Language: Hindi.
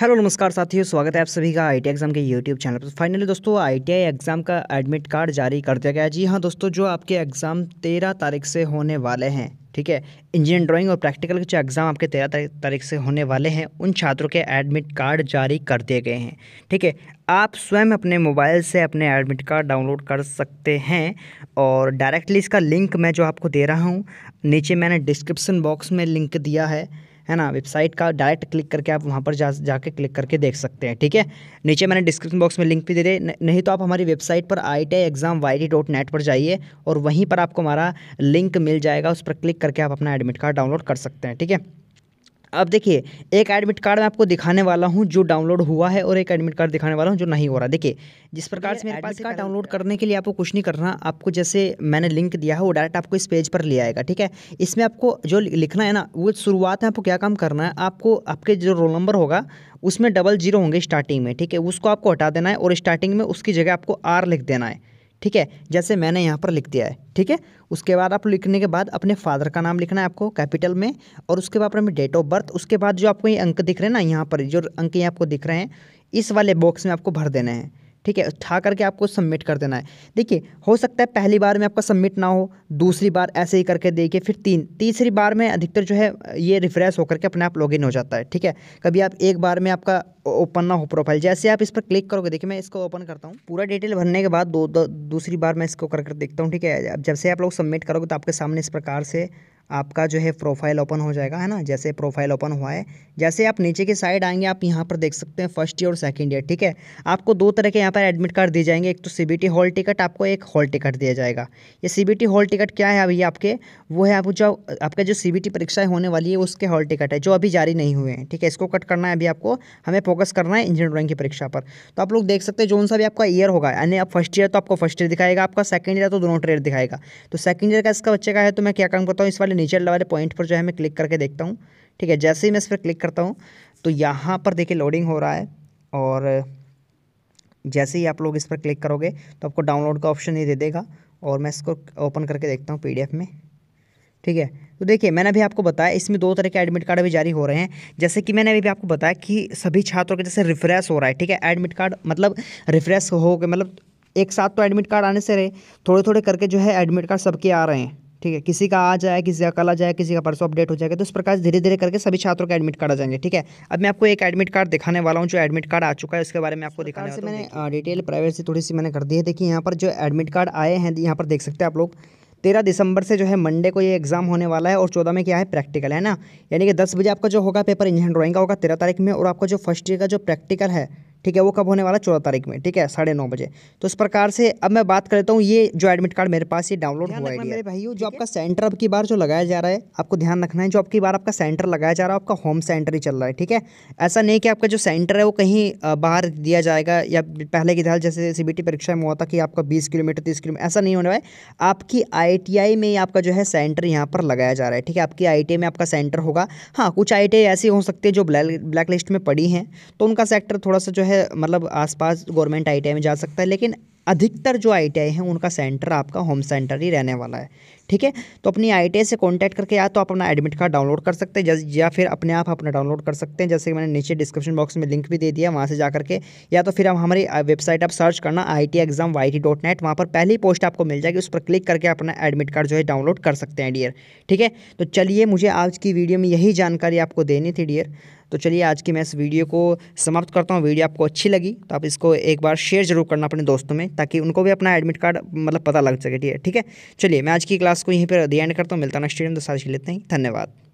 हेलो नमस्कार साथियों स्वागत है आप सभी का आई एग्जाम के यूट्यूब चैनल पर फाइनली दोस्तों आई एग्जाम का एडमिट कार्ड जारी कर दिया गया है जी हाँ दोस्तों जो आपके एग्ज़ाम तेरह तारीख से होने वाले हैं ठीक है इंजीनियर ड्राइंग और प्रैक्टिकल के जो एग्ज़ाम आपके तेरह तारीख से होने वाले हैं उन छात्रों के एडमिट कार्ड जारी कर दिए गए हैं ठीक है आप स्वयं अपने मोबाइल से अपने एडमिट कार्ड डाउनलोड कर सकते हैं और डायरेक्टली इसका लिंक मैं जो आपको दे रहा हूँ नीचे मैंने डिस्क्रिप्सन बॉक्स में लिंक दिया है है ना वेबसाइट का डायरेक्ट क्लिक करके आप वहाँ पर जा जाके क्लिक करके देख सकते हैं ठीक है नीचे मैंने डिस्क्रिप्शन बॉक्स में लिंक भी दे दे नहीं तो आप हमारी वेबसाइट पर I T exam Y dot net पर जाइए और वहीं पर आपको हमारा लिंक मिल जाएगा उस पर क्लिक करके आप अपना एडमिट कार्ड डाउनलोड कर सकते हैं ठीक है अब देखिए एक एडमिट कार्ड मैं आपको दिखाने वाला हूँ जो डाउनलोड हुआ है और एक एडमिट कार्ड दिखाने वाला हूँ जो नहीं हो रहा देखिए जिस प्रकार से मेरे पास कार्ड डाउनलोड करने के लिए आपको कुछ नहीं करना आपको जैसे मैंने लिंक दिया है वो डायरेक्ट आपको इस पेज पर ले आएगा ठीक है इसमें आपको जो लिखना है ना वो शुरुआत में आपको क्या काम करना है आपको आपके जो रोल नंबर होगा उसमें डबल जीरो होंगे स्टार्टिंग में ठीक है उसको आपको हटा देना है और स्टार्टिंग में उसकी जगह आपको आर लिख देना है ठीक है जैसे मैंने यहाँ पर लिख दिया है ठीक है उसके बाद आप लिखने के बाद अपने फादर का नाम लिखना है आपको कैपिटल में और उसके बाद अपने डेट ऑफ बर्थ उसके बाद जो आपको ये अंक दिख रहे हैं ना यहाँ पर जो अंक ये आपको दिख रहे हैं इस वाले बॉक्स में आपको भर देना है ठीक है उठा करके आपको सबमिट कर देना है देखिए हो सकता है पहली बार में आपका सबमिट ना हो दूसरी बार ऐसे ही करके देखिए फिर तीन तीसरी बार में अधिकतर जो है ये रिफ्रेश होकर के अपने आप लॉगिन हो जाता है ठीक है कभी आप एक बार में आपका ओपन ना हो प्रोफाइल जैसे आप इस पर क्लिक करोगे देखिए मैं इसको ओपन करता हूँ पूरा डिटेल भरने के बाद दो, दो दूसरी बार मैं इसको कर कर देखता हूँ ठीक है जब से आप लोग सबमिट करोगे तो आपके सामने इस प्रकार से आपका जो है प्रोफाइल ओपन हो जाएगा है ना जैसे प्रोफाइल ओपन हुआ है जैसे आप नीचे की साइड आएंगे आप यहाँ पर देख सकते हैं फर्स्ट ईयर और सेकंड ईयर ठीक है आपको दो तरह के यहाँ पर एडमिट कार्ड दिए जाएंगे एक तो सीबीटी हॉल टिकट आपको एक हॉल टिकट दिया जाएगा ये सीबीटी हॉल टिकट क्या है अभी आपके वो है आप जो आपका जो सी परीक्षाएं होने वाली है उसके हॉल टिकट है जो अभी जारी नहीं हुए हैं ठीक है इसको कट करना है अभी आपको हमें फोकस करना है इंजीनियरिंग की परीक्षा पर तो आप लोग देख सकते हैं जो सा भी आपका ईयर होगा यानी आप फर्स्ट ईयर तो आपको फर्स्ट ईयर दिखाएगा आपका सेकंड ईयर तो दोनों ट्रेड दिखाएगा तो सेकंड ईयर का इसका बच्चे का है तो मैं क्या काम करता हूँ इस वाले नीचे वाले पॉइंट पर जो है मैं क्लिक करके देखता हूँ ठीक है जैसे ही मैं इस पर क्लिक करता हूँ तो यहाँ पर देखिए लोडिंग हो रहा है और जैसे ही आप लोग इस पर क्लिक करोगे तो आपको डाउनलोड का ऑप्शन ये दे देगा और मैं इसको ओपन करके देखता हूँ पीडीएफ में ठीक है तो देखिए मैंने अभी आपको बताया इसमें दो तरह के एडमिट कार्ड अभी जारी हो रहे हैं जैसे कि मैंने अभी भी आपको बताया कि सभी छात्रों के जैसे रिफ्रेश हो रहा है ठीक है एडमिट कार्ड मतलब रिफ्रेश हो गए मतलब एक साथ तो एडमिट कार्ड आने से रहे थोड़े थोड़े करके जो है एडमिट कार्ड सबके आ रहे हैं ठीक है किसी का आ जाए किसी का कल आ जाए किसी का परसों अपडेट हो जाएगा तो इस प्रकार धीरे धीरे करके सभी छात्रों के एडमिट कार्ड आ जाएंगे ठीक है अब मैं आपको एक एडमिट कार्ड दिखाने वाला हूँ जो एडमिट कार्ड आ चुका है उसके बारे में आपको दिखाने से मैंने डिटेल प्राइवेसी थोड़ी सी मैंने कर दी है देखिए यहाँ पर जो एडमिट कार्ड आए हैं यहाँ पर देख सकते हैं आप लोग तेरह दिसंबर से जो है मंडे को ये एग्ज़ाम होने वाला है और चौदह में क्या है प्रैक्टिकल है ना यानी कि दस बजे आपका जो होगा पेपर इंजीनियर ड्राइंग का होगा तेरह तारीख में और आपका जो फर्स्ट ईयर का जो प्रैक्टिकल है ठीक है वो कब होने वाला चौदह तारीख में ठीक है साढ़े नौ बजे तो इस प्रकार से अब मैं बात कर लेता हूँ ये जो एडमिट कार्ड मेरे पास ये डाउनलोड हुआ है मेरे भाई जो आपका सेंटर अब की बार जो लगाया जा रहा है आपको ध्यान रखना है जो आपकी बार आपका सेंटर लगाया जा रहा है आपका होम सेंटर ही चल रहा है ठीक है ऐसा नहीं कि आपका जो सेंटर है वो कहीं बाहर दिया जाएगा या पहले की ध्यान जैसे सी परीक्षा में हुआ था कि आपका बीस किलोमीटर तीस किलोमीटर ऐसा नहीं होने वाला है आपकी आई में आपका जो है सेंटर यहाँ पर लगाया जा रहा है ठीक है आपकी आई में आपका सेंटर होगा हाँ कुछ आई ऐसी हो सकती है जो ब्लैक लिस्ट में पड़ी हैं तो उनका सेक्टर थोड़ा सा जो है है मतलब आसपास गवर्नमेंट आई में जा सकता है लेकिन अधिकतर जो आई हैं उनका सेंटर आपका होम सेंटर ही रहने वाला है ठीक है तो अपनी आई से कॉन्टैक्ट करके या तो आप अपना एडमिट कार्ड डाउनलोड कर सकते हैं या फिर अपने आप अपना डाउनलोड कर सकते हैं जैसे कि मैंने नीचे डिस्क्रिप्शन बॉक्स में लिंक भी दे दिया वहाँ से जा करके या तो फिर आप हमारी वेबसाइट आप सर्च करना I T exam Y T dot net पर पहली पोस्ट आपको मिल जाएगी उस पर क्लिक करके अपना एडमिट कार्ड जो है डाउनलोड कर सकते हैं डियर ठीक है तो चलिए मुझे आज की वीडियो में यही जानकारी आपको देनी थी डियर तो चलिए आज की मैं इस वीडियो को समाप्त करता हूँ वीडियो आपको अच्छी लगी तो आप इसको एक बार शेयर जरूर करना अपने दोस्तों में ताकि उनको भी अपना एडमिट कार्ड मतलब पता लग सके ठीक है ठीक है चलिए मैं आज की क्लास को यहीं पर दी एंड करता हूँ मिलता नेक्स्ट वीडियो में तो साझा लेते हैं धन्यवाद